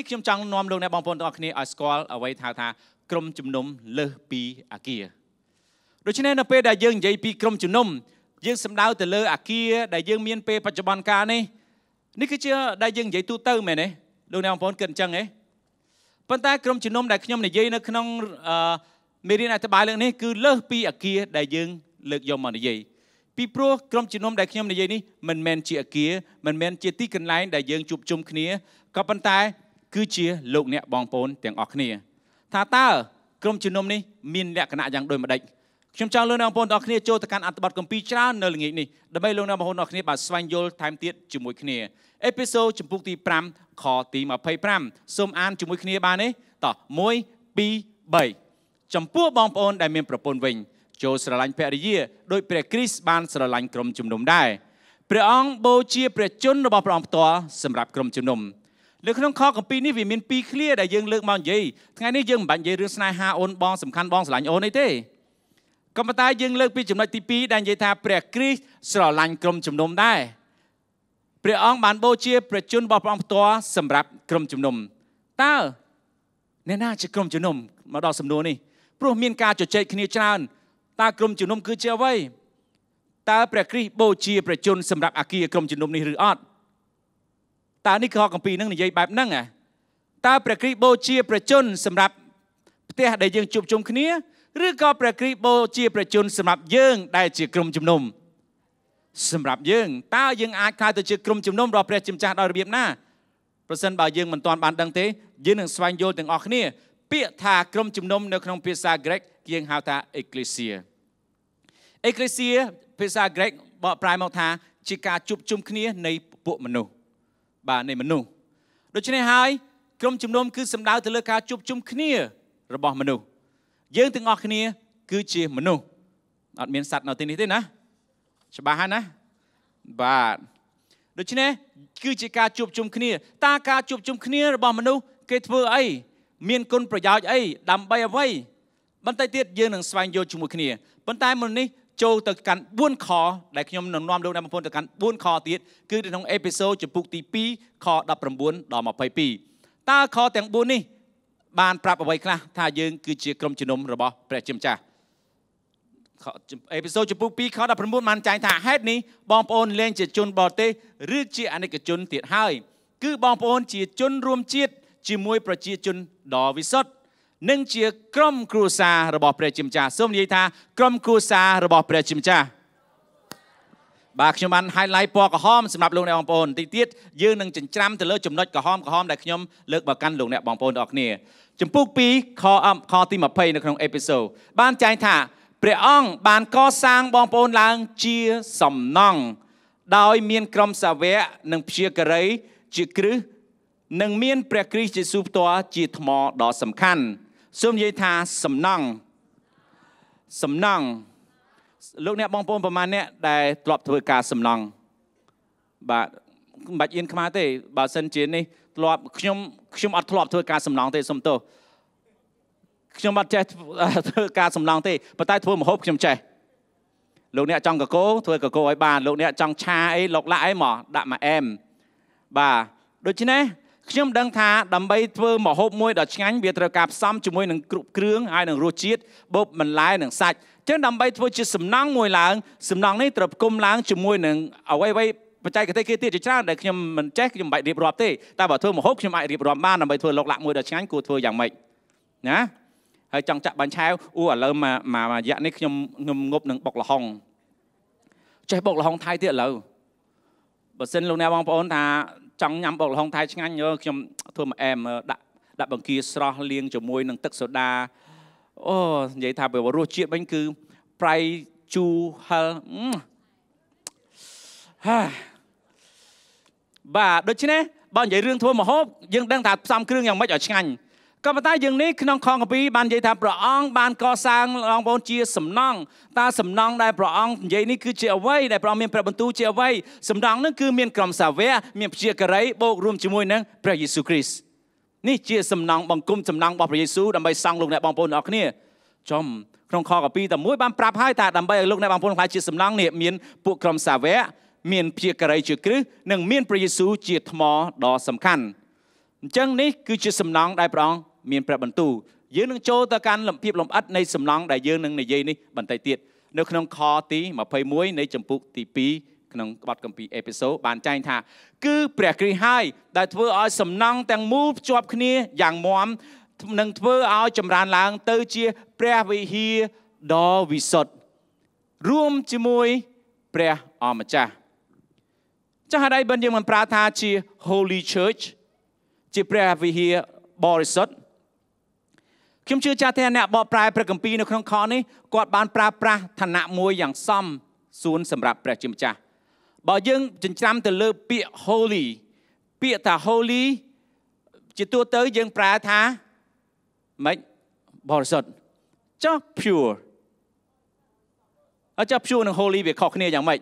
នេះខ្ញុំចង់នាំលោកអ្នកបងប្អូនទាំងអស់គ្នាឲ្យស្គាល់អ្វីថាថាក្រុមជំនុំលើសពីអាគារដូច្នេះនៅពេលដែលយើងនិយាយពីក្រុមជំនុំយើងសំដៅទៅលើអាគារដែលយើងមានពេលបច្ចុប្បន្នកាលនេះនេះគឺជាដែលយើងនិយាយទូទៅមែនទេលោកអ្នកបងប្អូនគិតអញ្ចឹងទេប៉ុន្តែក្រុមជំនុំដែលខ្ញុំនិយាយនៅក្នុងមេរៀនអធិប្បាយលើកនេះគឺលើសពីអាគារដែលយើងលើកយកមកនិយាយពីព្រោះក្រុមជំនុំដែលខ្ញុំនិយាយនេះមិនមែនជាអាគារមិនមែនជាទីកន្លែងដែលយើងជួបជុំគ្នាក៏ប៉ុន្តែគឺជាលោកអ្នកបងប្អូនទាំងអស់គ្នាថាតើក្រុមជំនុំនេះមានលក្ខណៈយ៉ាងដូចម្ដេចខ្ញុំចង់លោកអ្នកបងប្អូនទាំងអស់គ្នាចូលទៅកាន់អត្ថបទគម្ពីរច្រើននៅល្ងាចនេះដើម្បីលោកអ្នកបងប្អូនទាំងអស់គ្នាបានស្វែងយល់ថែមទៀតជាមួយគ្នាអេពីសូតចំពុកទី5ខទី25សូមអានជាមួយគ្នាបានទេតោះ1 2 3ចំពោះបងប្អូនដែលមានប្រពន្ធវិញចូលស្រឡាញ់ភរិយាដោយព្រះគ្រីស្ទបានស្រឡាញ់ក្រុមជំនុំដែរព្រះអង្គបូជាព្រះជន្មរបស់ព្រះអង្គផ្ទាល់សម្រាប់ក្រុមជំនុំនៅក្នុងខកម្ពីនេះវាមាន2ឃ្លាដែលយើងលើកមកនិយាយថ្ងៃនេះយើងមិនបាច់និយាយរឿងស្នេហាអូនបងសំខាន់បងស្រឡាញ់អូនអីទេក៏ប៉ុន្តែយើងលើកពីចំណុចទី2ដែលនិយាយថា ព្រះគ្រីស្ទស្រឡាញ់ក្រុមជំនុំដែរព្រះអង្គបានបូជាព្រះជន្មរបស់ព្រះអង្គផ្ទាល់សម្រាប់ក្រុមជំនុំតើអ្នកណាជាក្រុមជំនុំមកដល់សំណួរនេះព្រោះមានការជជែកគ្នាច្រើនតើក្រុមជំនុំគឺជាអ្វីតើព្រះគ្រីស្ទបូជាព្រះជន្មសម្រាប់អាគារក្រុមជំនុំនេះឬអត់តើនេះខកម្ពីនឹងនិយាយបែបហ្នឹងតើព្រះគ្រីស្ទបូជាប្រជជន សម្រាប់ផ្ទះដែលយើងជួបជុំគ្នា ឬក៏ព្រះគ្រីស្ទបូជាប្រជជនសម្រាប់យើងដែលជាក្រុមជំនុំសម្រាប់យើងតើយើងអាចកើតទៅជាក្រុមជំនុំរបស់ព្រះជាម្ចាស់ដោយរបៀបណាប្រសិនបើយើងមិនទាន់បានដឹងទេយើងនឹងស្វែងយល់ទាំងអស់គ្នាពាក្យថាក្រុមជំនុំនៅក្នុងភាសាក្រិកគេហៅថា ecclesia ecclesia ភាសាក្រិកបកប្រែមកថាជាការជួបជុំគ្នានៃពួកមនុស្សបាទនៃមនុស្សដូច្នេះហើយក្រុមជំនុំគឺសំដៅទៅលើការជួបជុំគ្នារបស់មនុស្សយើងទាំងអស់គ្នា គឺជាមនុស្សអត់មានសត្វនៅទីនេះទេណាច្បាស់ហើយណាបាទដូច្នេះគឺជាការជួបជុំគ្នាតើការជួបជុំគ្នារបស់មនុស្សគេធ្វើអីមានគុណប្រយោជន៍អីដើម្បីអ្វី បន្តិចទៀតយើងនឹងស្វែងយល់ជាមួយគ្នាប៉ុន្តែមុននេះចូលទៅកាន់4ខដែលខ្ញុំនឹងនាំលោកអ្នកបងប្អូនទៅកាន់4ខទៀតគឺនៅក្នុងអេពីសូតចំពុកទី2ខ19ដល់22តើខទាំង4នេះ បានប្រាប់អ្វីខ្លះថាយើង គឺជាក្រុមជំនុំរបស់ព្រះជាម្ចាស់អេពីសូតចំពោះ2ខ19បានចែងថាហេតុនេះបងប្អូនលែងជាជនបរទេសឬជាអនិកជនទៀតហើយ គឺបងប្អូនជាជនរួមជាតិជាមួយ ប្រជាជនដ៏វិសុទ្ធនិងជាក្រុមគ្រួសាររបស់ព្រះជាម្ចាស់សូមនិយាយថាក្រុមគ្រួសាររបស់ព្រះជាម្ចាស់បាទខ្ញុំបាន highlight ពណ៌ក្រហមសម្រាប់លោកអ្នកបងប្អូនតិចទៀតយើងនឹងចិញ្ច្រាំទៅលើចំណុចក្រហមក្រហមដែលខ្ញុំ លើកបើកាន់លោកអ្នកបងប្អូនទាំងអស់គ្នាចំពោះ2ខខទី20នៅក្នុងអេពីសូតបានចែងថា ព្រះអង្គបានកសាងបងប្អូនឡើងជាសំណង់ដោយមានក្រុមសាវកនិងព្យាការីជាគ្រឹះនិងមាន ព្រះគ្រីស្ទយេស៊ូវផ្ទាល់ជាថ្មដ៏សំខាន់សូមនិយាយថាសំណង់សំណង់លោកអ្នកបងប្អូនប្រមាណអ្នក ដែលធ្លាប់ធ្វើការសំណង់បាទមិនបាច់អៀនខ្មាស់ទេ បើសិនជានេះធ្លាប់ខ្ញុំខ្ញុំអត់ធ្លាប់ធ្វើការសំណង់ទេសុំទោសខ្ញុំអត់ចេះធ្វើការសំឡងទេប៉ុន្តែ ធ្វើមហូបខ្ញុំចេះលោកអ្នកចង់កកោធ្វើកកោឲ្យបាន លោកអ្នកចង់ឆាអីលោកឡាក់អីមកដាក់មកអែមបាទដូច្នេះខ្ញុំដឹងថាដើម្បី ធ្វើម្ហូបមួយដ៏ឆ្ងាញ់វាត្រូវការផ្សំជាមួយនឹងគ្រប់គ្រឿងហើយនឹងរសជាតិបូបបន្លែនិងសាច់ចឹងដើម្បីធ្វើជាសំណង់មួយឡើងសំណង់នេះត្រូវផ្គុំឡើងជាមួយនឹងអ្វីៗបច្ចេកទេសគេទៀតជាច្រើនដែលខ្ញុំមិនចេះខ្ញុំមិនបាច់រៀបរាប់ទេតែបើធ្វើម្ហូបខ្ញុំអាចរៀបរាប់បានដើម្បីធ្វើលោកលាក់មួយដ៏ឆ្ងាញ់គួរធ្វើយ៉ាងម៉េចណាហើយចង់ចាក់បាញ់ឆាវអូឥឡូវមួយមួយរយៈនេះខ្ញុំងំងប់នឹងបុកលហុងចេះបុកលហុងថៃទៀតឥឡូវបើសិនលោកអ្នកបងប្អូនថាចង់ញ៉ាំបុកល្ហុងថៃឆ្ងាញ់ខ្ញុំធ្វើមកអែមដាក់ដាក់បង្គាស្រស់លាងជាមួយនឹងទឹកសូដាអូនិយាយថាបើរសជាតិវិញគឺប្រៃជូរហឹរហាបាទដូច្នេះបើនិយាយរឿងធ្វើម្ហូបយើងដឹងថាផ្សំគ្រឿងយ៉ាងម៉េចឲ្យឆ្ងាញ់ក៏ប៉ុន្តែយើងនេះក្នុងខកពីបាននិយាយថាព្រះអង្គបានកសាងបងប្អូនជាសំណង់តើសំណង់ដែលព្រះអង្គនិយាយនេះគឺជាអ្វីដែលព្រះអង្គមានព្រះបន្ទូលជាអ្វីសំណង់នឹងគឺមានក្រុមសាវកមានព្យាការីបូករួមជាមួយនឹងព្រះយេស៊ូវគ្រីស្ទនេះជាសំណង់បង្គំសំណង់របស់ព្រះយេស៊ូវដើម្បីសង់លោកអ្នកបងប្អូនទាំងអស់គ្នាចំក្នុងខកពីតែមួយបានប្រាប់ហើយថាដើម្បីឲ្យលោកអ្នកបងប្អូនខ្លាចជាសំណង់នេះមានពួកក្រុមសាវកមានព្យាការីជាគ្រឹះនិង មានព្រះយេស៊ូវជាថ្មដ៏សំខាន់អញ្ចឹងនេះគឺជាសំណង់ដែលព្រះអង្គមានព្រះបន្ទូលយើងនឹងចូលទៅកាន់លំភាពលំអិតនៃសំណង់ដែលយើងនឹងនិយាយនេះបន្តិចទៀតនៅក្នុងខទី21នៃចំពុកទី2ក្នុងក្បត់កម្ពីអេពីសូ បានចែងថា គឺព្រះគ្រីស្ទហើយដែលធ្វើឲ្យសំណង់ទាំងមូលភ្ជាប់គ្នាយ៉ាងមាំនឹងធ្វើឲ្យចម្រើនឡើង ទៅជាព្រះវិហារដ៏វិសុទ្ធរួមជាមួយព្រះអម្ចាស់ចាស់ហើយបានយើងមិនប្រើថាជា Holy Church ជាព្រះវិហារបរិសុទ្ធខ្ញុំជឿចាស់ថាអ្នកបកប្រែព្រះគម្ពីរនៅក្នុងខនេះគាត់បានប្រើប្រាស់ឋានៈមួយយ៉ាងសមសួនសម្រាប់ព្រះជាម្ចាស់បើយើងចិញ្ច្រាំទៅលើពាក្យ holy ពាក្យថា holy ជាទូទៅយើងប្រើថាម៉េចបរិសុទ្ធចុះ pure អត់ចុះ pure និង holy វាខុសគ្នាយ៉ាងម៉េច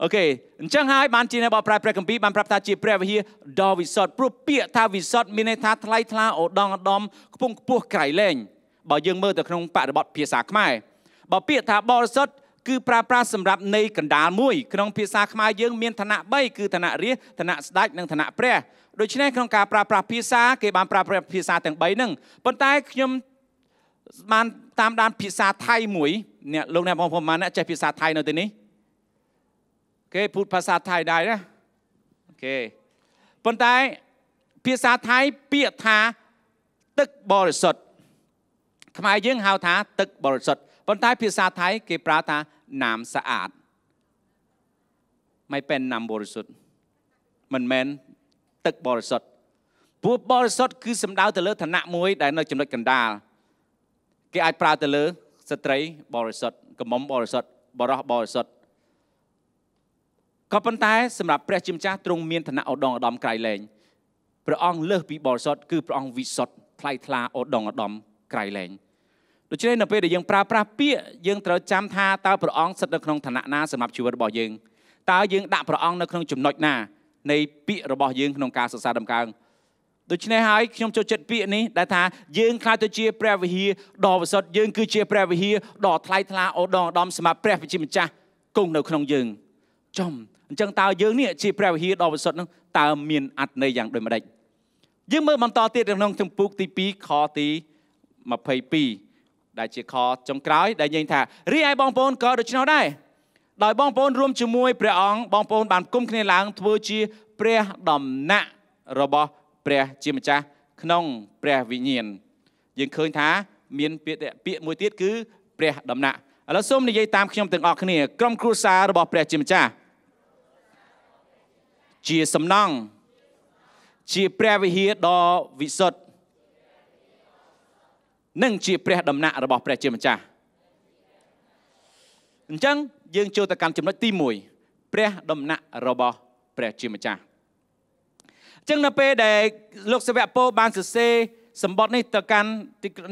អូខេអញ្ចឹងហើយបានជាអ្នកបកប្រែព្រះគម្ពីរបានប្រាប់ថាជាព្រះវិហារដ៏វិសុទ្ធព្រោះពាក្យថាវិសុទ្ធមានន័យថាថ្លៃថ្លាឧត្តមឧត្តមខ្ពង់ខ្ពស់ក្រៃលែងបើយើងមើលទៅក្នុងបរិបទភាសាខ្មែរបើពាក្យថាបរិសុទ្ធគឺប្រើប្រាស់សម្រាប់នៃកណ្ដាលមួយក្នុងភាសាខ្មែរយើងមានឋានៈ3គឺឋានៈរាជឋានៈស្ដេចនិងឋានៈព្រះដូច្នេះក្នុងការប្រើប្រាស់ភាសាគេបានប្រើប្រាស់ភាសាទាំង3ហ្នឹងប៉ុន្តែខ្ញុំបានតាមដានភាសាថៃមួយអ្នកលោកអ្នកបងប្អូនអ្នកចេះភាសាថៃនៅទីនេះគេพูดភាសាថៃដែរណាអូខេប៉ុន្តែភាសាថៃពាក្យថាទឹកបរិសុទ្ធខ្មែរយើងហៅថាទឹកបរិសុទ្ធប៉ុន្តែភាសាថៃគេប្រើថាណាមស្អាតមិនเป็นណាមបរិសុទ្ធមិនមែនទឹកបរិសុទ្ធព្រោះបរិសុទ្ធគឺសំដៅទៅលើឋានៈមួយ ដែលនៅចំណុចកណ្ដាលគេ អាចប្រើទៅលើស្ត្រីបរិសុទ្ធកមុំបរិសុទ្ធបរោះបរិសុទ្ធក៏ប៉ុន្តែសម្រាប់ព្រះជាម្ចាស់ទ្រង់មានឋានៈឧត្តមឧត្តមក្រៃលែងព្រះអង្គលើសពីបរិសុទ្ធគឺព្រះអង្គវិសុទ្ធថ្លៃថ្លាឧត្តមឧត្តមក្រៃលែងដូច្នេះនៅពេលដែលយើងប្រើប្រាស់ពាក្យយើងត្រូវចាំថាតើព្រះអង្គស្ថិតនៅក្នុងឋានៈណាសម្រាប់ជីវិតរបស់យើងតើយើងដាក់ព្រះអង្គនៅក្នុងចំណុចណានៃពាក្យរបស់យើងក្នុងការសិក្សាដំណើរដូច្នេះហើយខ្ញុំចូលចិត្តពាក្យនេះដែលថាយើងខ្លាចទៅជាព្រះវិហារដ៏វិសុទ្ធយើង គឺជាព្រះវិហារដ៏ថ្លៃថ្លាអូដងឧត្តមសម្រាប់ព្រះជាម្ចាស់គង់នៅក្នុងយើងចំអញ្ចឹងតើយើងនេះជាព្រះវិហារដ៏បរិសុទ្ធនឹងតើមានអត្ថន័យយ៉ាងដូចម្ដេចយើងមើលបន្តទៀតក្នុងជំពូកទី2ខទី22ដែលជាខចុងក្រោយ ដែលនិយាយថារីឯបងប្អូនក៏ដូច្នោះដែរដោយបងប្អូន រួមជាមួយ ព្រះអង្គបងប្អូន បានគុំគ្នាឡើង ធ្វើជាព្រះដំណាក់របស់ព្រះជាម្ចាស់ក្នុងព្រះវិញ្ញាណយើងឃើញថាមានពាក្យពាក្យមួយទៀតគឺព្រះដំណាក់ឥឡូវសូមនិយាយតាមខ្ញុំទាំងអស់គ្នាក្រុមគ្រួសាររបស់ព្រះជាម្ចាស់ជាសំណង់ជាព្រះវិហារដ៏វិសុទ្ធនិងជា ព្រះដំណាក់របស់ ព្រះ ជាម្ចាស់អញ្ចឹងយើងចូលទៅកាន់ចំណុចទី1ព្រះដំណាក់របស់ព្រះជាម្ចាស់អញ្ចឹងនៅពេលដែលលោកសាវកពោបានសរសេរសម្បត្តិនេះទៅកាន់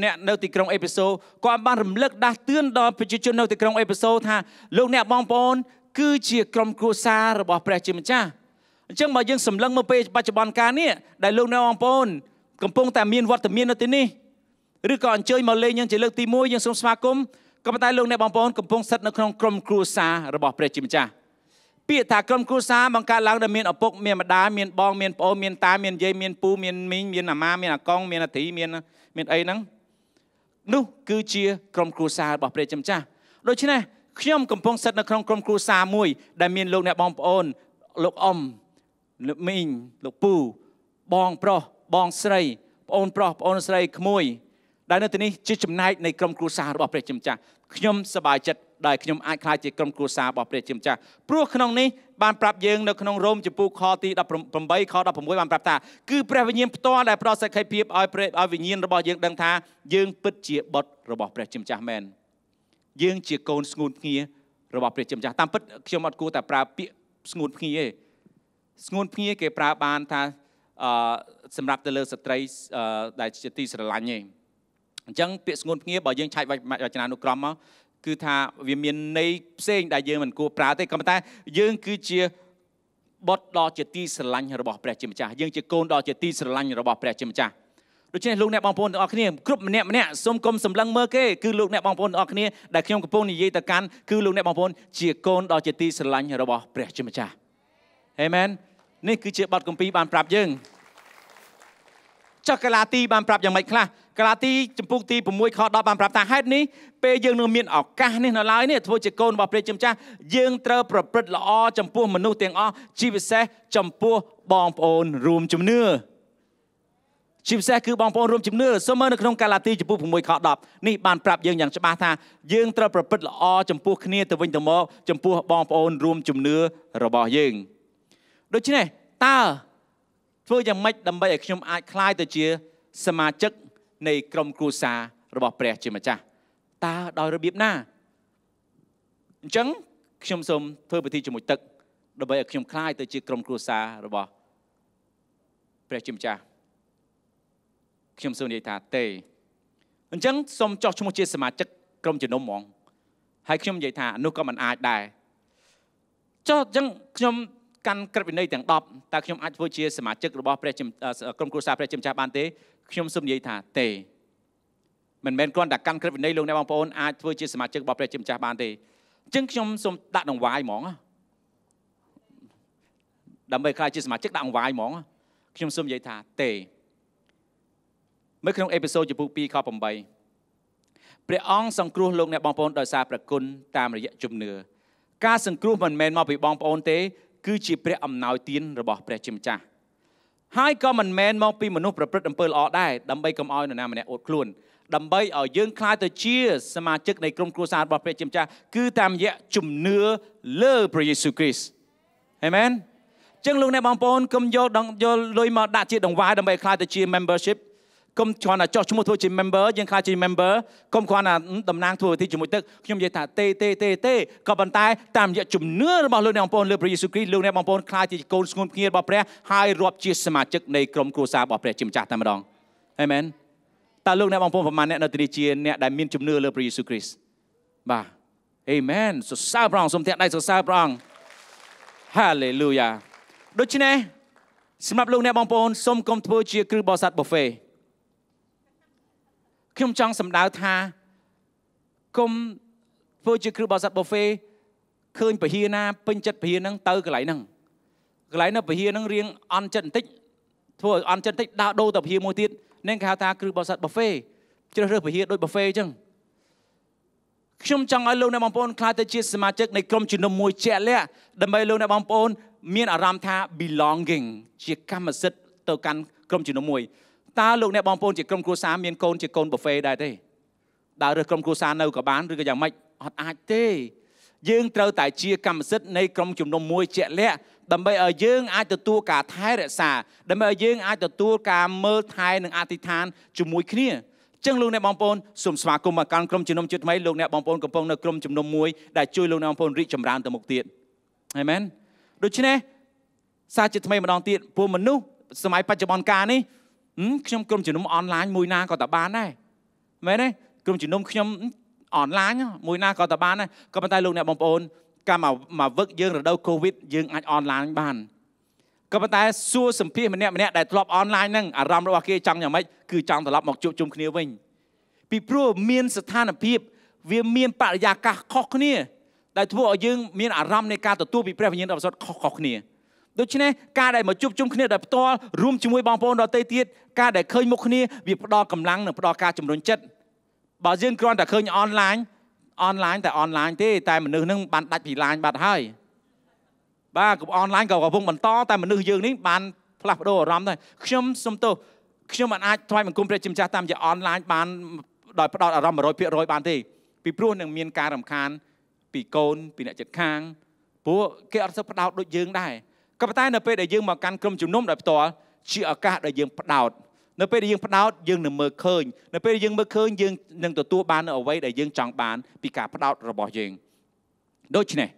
អ្នកនៅទីក្រុងអេពីសូគាត់បានរំលឹកដាស់តឿនដល់ប្រជាជននៅទីក្រុងអេពីសូថាលោកអ្នកបងប្អូនគឺជាក្រុមគ្រួសាររបស់ព្រះជាម្ចាស់អញ្ចឹងបើយើងសម្លឹងមើលពេលបច្ចុប្បន្នកាលនេះដែលលោកអ្នកបងប្អូនកំពុងតែ មានវត្តមាននៅទីនេះឬក៏អញ្ជើញមកលេងយើងជាលើកទី1យើងសូមស្វាគមន៍ក៏ប៉ុន្តែលោកអ្នកបងប្អូនកំពុងស្ថិតនៅក្នុងក្រុមគ្រួសាររបស់ព្រះជាម្ចាស់ពាក្យថាក្រុមគ្រួសារបង្កើតឡើងដោយមានឪពុកមានម្ដាយមានបងមានប្អូនមានតាមានយាយមានពូមានមីងមានអាម៉ាមានអាកងមានអាត្រីមានមានអីហ្នឹងនោះគឺជា ក្រុមគ្រួសាររបស់ព្រះជាម្ចាស់ដូច្នេះខ្ញុំកំពុងស្ថិតនៅក្នុងក្រុមគ្រួសារមួយ ដែលមានលោកអ្នកបងប្អូនលោកអ៊ំលោកមីងលោកពូបងប្រុសបងស្រីប្អូនប្រុសប្អូនស្រីក្មួយដែលនៅទីនេះជាចំណែកនៃក្រុមគ្រួសាររបស់ព្រះជាម្ចាស់ខ្ញុំសប្បាយចិត្តដែលខ្ញុំអាចក្លាយជាក្រុមគ្រួសាររបស់ព្រះជាម្ចាស់ព្រោះក្នុងនេះបានប្រាប់យើងនៅក្នុងរ៉ូមចំពូខទី18ខ16បានប្រាប់ថាគឺព្រះវិញ្ញាណផ្ទាល់ដែលផ្ដល់សេចក្ដីភាពឲ្យព្រះឲ្យវិញ្ញាណរបស់យើងដឹងថាយើងពិតជាបុត្ររបស់ព្រះជាម្ចាស់មែនយើងជាកូនស្ងួនភ្ងារបស់ព្រះជាម្ចាស់តាមពិតខ្ញុំអត់គួរតែប្រើពាក្យស្ងួនភ្ងាទេស្ងួនភ្ងាគេប្រើបានថាអឺសម្រាប់ទៅលើស្ត្រីដែលជាទីស្រឡាញ់ឯងអញ្ចឹងពាក្យស្ងួនភ្ងាបើយើងឆែកវចនានុក្រមមកគឺថាវាមានន័យផ្សេងដែលយើងមិនគួរប្រើទេក៏ប៉ុន្តែយើង គឺជាបុត្រដ៏ជាទីស្រឡាញ់របស់ព្រះជាម្ចាស់យើងជាកូនដ៏ជាទីស្រឡាញ់របស់ព្រះជាម្ចាស់ដូច្នេះលោកអ្នកបងប្អូនទាំងអស់គ្នាគ្រប់ម្នាក់ម្នាក់សូមកុំសម្លឹងមើលគេគឺលោកអ្នកបងប្អូនទាំងអស់គ្នាដែលខ្ញុំកំពុងនិយាយទៅកាន់គឺលោកអ្នកបងប្អូនជាកូនដ៏ជាទីស្រឡាញ់របស់ព្រះជាម្ចាស់អេមែននេះគឺជាបទកម្ពីបានប្រាប់យើងចុះកាឡាទីបានប្រាប់យ៉ាងម៉េចខ្លះកាឡាទីចំពុកទី6ខ10បានប្រាប់ថាហេតុនេះពេលយើងនៅមានឱកាសនេះនៅឡើយនេះធ្វើជាកូនរបស់ព្រះជាម្ចាស់យើង ត្រូវប្រព្រឹត្តល្អចំពោះមនុស្សទាំងអស់ជាពិសេសចំពោះបងប្អូនរួមជំនឿជាពិសេសគឺបងប្អូនរួមជំនឿសូមមើលនៅក្នុងកាឡាទីចំពោះ6ខ10នេះបានប្រាប់យើងយ៉ាងច្បាស់ថាយើងត្រូវប្រព្រឹត្តល្អចំពោះគ្នាទៅវិញទៅមកចំពោះបងប្អូនរួមជំនឿរបស់យើង។ដូច្នេះតើធ្វើយ៉ាងម៉េចដើម្បីឲ្យខ្ញុំអាចคลายទៅជាសមាជិក នៃក្រុមគ្រួសាររបស់ ព្រះជាម្ចាស់តើដោយរបៀបណាអញ្ចឹងខ្ញុំសូមធ្វើពិធីជាមួយទឹកដើម្បីឲ្យខ្ញុំคลายទៅជា ក្រុមគ្រួសាររបស់ព្រះជាម្ចាស់ខ្ញុំសូមនិយាយថាទេអញ្ចឹងសូមចោះឈ្មោះជា សមាជិកក្រុមជំនុំហ្មងហើយខ្ញុំនិយាចថានោះក៏មិនអាចដែរចុះអញ្ចឹងខ្ញុំកាន់ក្រឹតវិន័យទាំង10តើខ្ញុំអាចធ្វើជា សមាជិករបស់ព្រះក្រុមគ្រួសារព្រះជាម្ចាស់បានទេខ្ញុំសូមនិយាយថាទេមិនមែនគ្រាន់តែកាន់ក្រឹតវិន័យលោកអ្នកបងប្អូនអាចធ្វើជាសមាជិករបស់ព្រះជាម្ចាស់បានទេអញ្ចឹងខ្ញុំសូមដាក់ដង្វាយហ្មងដើម្បីខ្លាចជាសមាជិកដាក់ដង្វាយហ្មងខ្ញុំសូមនិយាយថាទេមើលក្នុងអេពីសូតជំពូក2ខ8ព្រះអង្គសង្គ្រោះលោកអ្នកបងប្អូនដោយសារព្រះគុណតាមរយៈជំនឿការសង្គ្រោះមិនមែនមកពីបងប្អូនទេគឺជាព្រះអំណោយទានរបស់ព្រះជាម្ចាស់ហើយក៏មិនមែនមកពីមនុស្សប្រព្រឹត្តអំពើល្អដែរដើម្បីកុំឲ្យនរណាម្នាក់អួតខ្លួនដើម្បីឲ្យយើងក្លាយទៅជាសមាជិកនៃក្រុមគ្រួសាររបស់ព្រះជាម្ចាស់គឺតាមរយៈជំនឿលើព្រះយេស៊ូវគ្រីស្ទអេមែនចឹងលោកអ្នកបងប្អូនកុំយកដងយកលុយមកដាក់ជាដង្វាយដើម្បីក្លាយទៅជា membership កុំគ្រាន់តែចោះឈ្មោះធ្វើជា member យើងខ្លាចជា member កុំគ្រាន់តែតំណាងធ្វើទីជាមួយទឹកខ្ញុំនិយាយថាទេទេទេទេក៏ប៉ុន្តែតាមរយៈជំនឿរបស់លោកអ្នកបងប្អូនលើព្រះយេស៊ូវគ្រីស្ទលោកអ្នកបងប្អូនខ្លាចជាកូនស្ងួនភ្ងារបស់ព្រះហើយរាប់ជាសមាជិកនៃក្រុមគ្រួសាររបស់ព្រះជាម្ចាស់តែម្ដង Amen តើលោកអ្នកបងប្អូនប្រមាណអ្នកនៅទីនេះជាអ្នកដែលមានជំនឿលើព្រះយេស៊ូវគ្រីស្ទបាទ Amen សរសើរព្រះអង្គសូមធាក់ដៃសរសើរព្រះអង្គ Hallelujah ដូច្នេះសម្រាប់លោកអ្នកបងប្អូនសូមកុំធ្វើជាគ្រឹះបោសាត់ប៊ូហ្វេខ្ញុំចង់សម្ដៅថាគុំធ្វើជាគ្រូបោះសាត់ប៊ូហ្វេឃើញពហិណាពេញចិត្តពហិហ្នឹងទៅកន្លែងហ្នឹងកន្លែងនៅពហិហ្នឹងរៀងអន់ចិត្តបន្តិចធ្វើឲ្យអន់ចិត្តបន្តិចដើរដូរទៅពហិមួយទៀតនឹងគេហៅថាគ្រូបោះសាត់ប៊ូហ្វេជ្រើសរើសពហិដូចប៊ូហ្វេអញ្ចឹងខ្ញុំចង់ឲ្យលោកអ្នកបងប្អូនខ្លាចទៅជាសមាជិកនៃក្រុមជំនុំមួយជាក់លាក់ដើម្បីលោកអ្នកបងប្អូនមានអារម្មណ៍ថា belonging ជាកម្មសិទ្ធិទៅកាន់ក្រុមជំនុំមួយតើលោកអ្នកបងប្អូនជាក្រុមគ្រួសារមានកូនជាកូនប៊ូហ្វេដែរទេដើររើសក្រុមគ្រួសារនៅក៏បានឬក៏យ៉ាងម៉េចអត់អាចទេយើងត្រូវតែជាកម្មសិទ្ធិនៃក្រុមជំនុំមួយ ជាក់លាក់ដើម្បីឲ្យយើងអាចទទួលការថែរក្សាដើម្បីឲ្យយើងអាចទទួលការមើលថែនិងអធិដ្ឋានជាមួយគ្នាចឹងលោកអ្នកបងប្អូនសូមស្វាគមន៍មកកាន់ក្រុមជំនុំជិតថ្មីលោកអ្នកបងប្អូនកំពុងនៅក្រុមជំនុំមួយដែលជួយលោកអ្នកបងប្អូនរីកចម្រើនទៅមុខទៀតអាមែនដូច្នេះសារជាថ្មីម្ដងទៀតពួកមនុស្សសម័យបច្ចុប្បន្នកាលនេះខ្ញុំក្រុមជំនុំអនឡាញមួយណាក៏តបានដែរមែនទេក្រុមជំនុំខ្ញុំអនឡាញមួយណាក៏តបានដែរក៏ប៉ុន្តែលោកអ្នកបងប្អូន កម្មមកវឹកយើង រដូវកូវីដយើងអាចអនឡាញបានក៏ប៉ុន្តែសួរសម្ភារម្នាក់ម្នាក់ដែលធ្លាប់អនឡាញហ្នឹងអារម្មណ៍របស់គេចង់យ៉ាងម៉េចគឺចង់ត្រឡប់មកជួបជុំគ្នាវិញពីព្រោះមានស្ថានភាព វាមានបរិយាកាសខុសគ្នា ដែលធ្វើឲ្យយើងមានអារម្មណ៍នៃការទទួលពីព្រះវិញ្ញាណអបសុតខុសៗគ្នាដូច្នេះការដែលមកជួបជុំគ្នាដោយផ្ទាល់រួមជាមួយបងប្អូនដទៃទៀតការដែលឃើញមុខគ្នាវាផ្ដល់កម្លាំងនិងផ្ដល់ការជំរុញចិត្តបើយើងគ្រាន់តែឃើញអនឡាញអនឡាញតែអនឡាញទេ តែមនុស្សនឹងបានដាច់ពីឡាញបាត់ហើយបាទកុំអនឡាញក៏កំពុងបន្ត តែមនុស្សយើងនេះបានផ្លាស់ប្ដូរអារម្មណ៍ដែរខ្ញុំសុំទោសខ្ញុំមិនអាចថ្វាយបង្គំព្រះជាម្ចាស់តាមជាអនឡាញបានដោយផ្ដោតអារម្មណ៍100%បានទេពីព្រោះនឹងមានការរំខានពីកូន ពីអ្នកចិត្តខាង ពួកគេអត់សូវផ្ដោតដូចយើងដែរក៏ប៉ុន្តែនៅពេលដែលយើងមកកាន់ក្រុមជំនុំដោយផ្ទាល់ជាឱកាសដែលយើងផ្ដោតនៅពេលដែលយើងផ្ដោតយើងនឹងមើលឃើញនៅពេលដែលយើងមើលឃើញយើងនឹងទទួលបាននូវអ្វីដែលយើងចង់បានពីការផ្ដោតរបស់យើងដូច្នេះ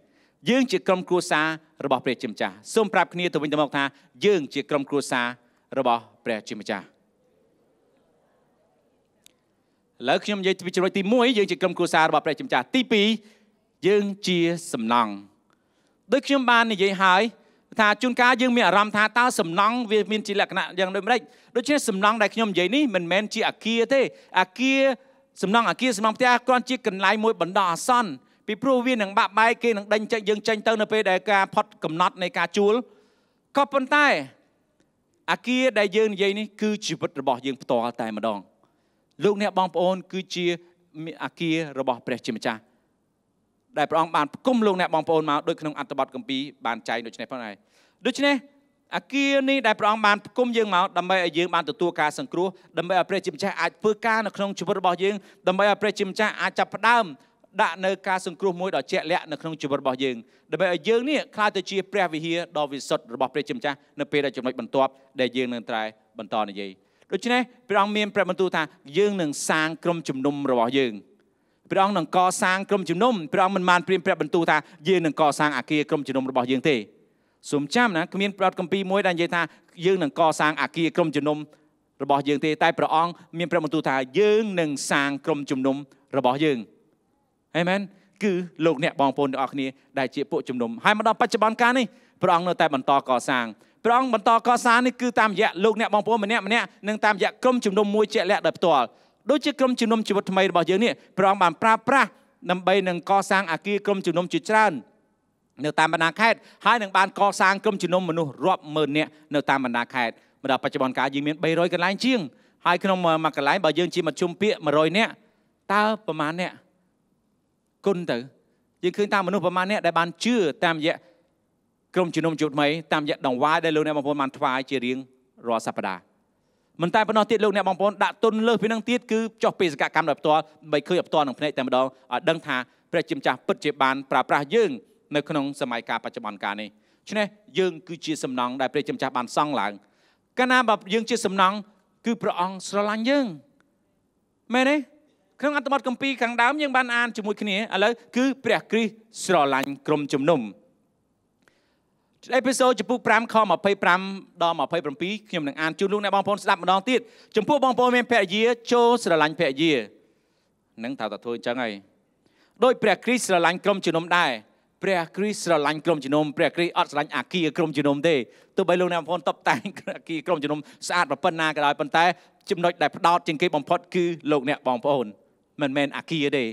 យើង ជាក្រុមគ្រួសាររបស់ព្រះជាម្ចាស់សូមប្រាប់គ្នាទៅវិញទៅមកថា យើង ជាក្រុមគ្រួសាររបស់ព្រះជាម្ចាស់ឥឡូវខ្ញុំនិយាយពីចំណុចទី1យើង ជាក្រុមគ្រួសាររបស់ព្រះជាម្ចាស់ទី2យើងជាសំណង់ដូចខ្ញុំបាននិយាយហើយថាជួនកាលយើងមានអារម្មណ៍ថាតើសំណង់វាមានជាលក្ខណៈយ៉ាងដូចម្តេចដូច្នេះសំណង់ដែលខ្ញុំនិយាយនេះមិនមែនជាអាគារទេអាគារសំណង់អាគារសំណង់ផ្ទះគ្រាន់ជាកន្លែងមួយបណ្ដោះអាសន្នពីព្រោះវានឹងបាក់បែកគេនឹងដេញចេញយើងចេញទៅនៅពេលដែលការផុតកំណត់នៃការជួលក៏ប៉ុន្តែអាគារដែលយើងនិយាយនេះគឺជីវិតរបស់យើងផ្ទាល់តែម្ដង លោកអ្នកបងប្អូន គឺជាអាគាររបស់ព្រះជាម្ចាស់ដែលព្រះអង្គបានផ្គុំលោកអ្នកបងប្អូនមកដូចក្នុងអត្ថបទគម្ពីរបានចែងដូចនេះផងដែរដូច្នេះអាគារនេះដែលព្រះអង្គបានផ្គុំយើងមកដើម្បីឲ្យយើងបានទទួលការសង្គ្រោះដើម្បីឲ្យព្រះជាម្ចាស់អាចធ្វើការនៅក្នុងជីវិតរបស់យើងដើម្បីឲ្យព្រះជាម្ចាស់អាចចាប់ផ្ដើមដាក់នៅការសង្គ្រោះមួយដ៏ជាក់លាក់នៅក្នុងជីវិតរបស់យើងដើម្បីឲ្យយើងនេះក្លាយទៅជាព្រះវិហារដ៏វិសុទ្ធរបស់ព្រះជាម្ចាស់នៅពេលដែលចំណុចបន្ទាប់ដែលយើងនឹងត្រែបន្តនិយាយដូច្នេះព្រះអង្គមានព្រះបន្ទូលថាយើងនឹងសាងក្រុមជំនុំរបស់យើង។ព្រះអង្គនឹងកសាងក្រុមជំនុំព្រះអង្គមិនបានព្រៀមព្រះបន្ទូថា យើងនឹងកសាងអាគារក្រុមជំនុំរបស់យើងទេសូមចាំណាគ្មានប្រវត្តិកម្ពីមួយដែលនិយាយថាយើងនឹងកសាងអាគារក្រុមជំនុំរបស់យើងទេតែព្រះអង្គមានព្រះបន្ទូលថាយើងនឹងសាងក្រុមជំនុំរបស់យើងអេមែនគឺលោកអ្នកបងប្អូនទាំងអស់គ្នាដែលជាពួកជំនុំហើយមកដល់បច្ចុប្បន្នកាលនេះព្រះអង្គនៅតែបន្តកសាងព្រះអង្គបន្តកសាងនេះគឺតាមរយៈលោកអ្នកបងប្អូនម្នាក់ម្នាក់និងតាមរយៈក្រុមជំនុំមួយជាក់លាក់ដោយផ្ទាល់ដូចជាក្រុមជំនុំជីវិតថ្មីរបស់យើងនេះព្រះអង្គបានប្រើប្រាស់ដើម្បីនឹងកសាងអាគារក្រុមជំនុំជាច្រើននៅតាមបណ្ដាខេត្តហើយនឹងបានកសាងក្រុមជំនុំមនុស្សរាប់ម៉ឺននាក់នៅតាមបណ្ដាខេត្តមកដល់បច្ចុប្បន្នកាលយើងមាន300កន្លែងជាងហើយក្នុងមួយកន្លែងបើយើងជាមជ្ឈមពាក100នាក់តើប្រមាណអ្នកគុណទៅយើងឃើញតាមមនុស្សប្រមាណអ្នកដែលបានជឿតាមរយៈក្រុមជំនុំជួបថ្មីតាមរយៈដងវាយដែលលោកអ្នកបងប្អូនបានថ្វាយជារៀងរាល់សប្តាហ៍មិនតែប៉ុណ្ណោះទៀតលោកអ្នកបងប្អូនដាក់ទុនលើសពីនឹងទៀតគឺចុះបេសកកម្មដោយផ្ទាល់ដើម្បីឃើញឲ្យផ្ទាល់នឹងភ្នែកតែម្ដងឲ្យដឹងថាព្រះជាម្ចាស់ពិតជាបានប្រើប្រាស់យើងនៅក្នុងសម័យកាលបច្ចុប្បន្នកាលនេះឆ្នេះយើងគឺជាសំណង់ដែលព្រះជាម្ចាស់បានសង់ឡើងកាលណាបើយើងជាសំណង់គឺព្រះអង្គស្រឡាញ់យើងមែនទេក្នុងអត្ថបទកម្ពីខាងដើមយើងបានអានជាមួយគ្នាឥឡូវគឺព្រះគ្រីស្ទស្រឡាញ់ក្រុមជំនុំអេពីសូតចំពោះ5ខ25ដល់27ខ្ញុំនឹងអានជូនលោកអ្នកបងប្អូនស្ដាប់ម្ដងទៀតចំពោះបងប្អូន មានភរិយាចូលស្រឡាញ់ភរិយានឹងថាតើធ្វើអញ្ចឹងហើយដោយព្រះគ្រីស្ទស្រឡាញ់ក្រុមជំនុំដែរព្រះគ្រីស្ទស្រឡាញ់ក្រុមជំនុំព្រះគ្រីស្ទអត់ស្រឡាញ់អាគារក្រុមជំនុំទេទោះបីលោកអ្នកបងប្អូនតបតែងអាគារក្រុមជំនុំស្អាតប៉ុណ្ណាក៏ដោយប៉ុន្តែចំណុចដែលផ្ដោតជាងគេបំផុតគឺលោកអ្នកបងប្អូនមិនមែនអាគារទេ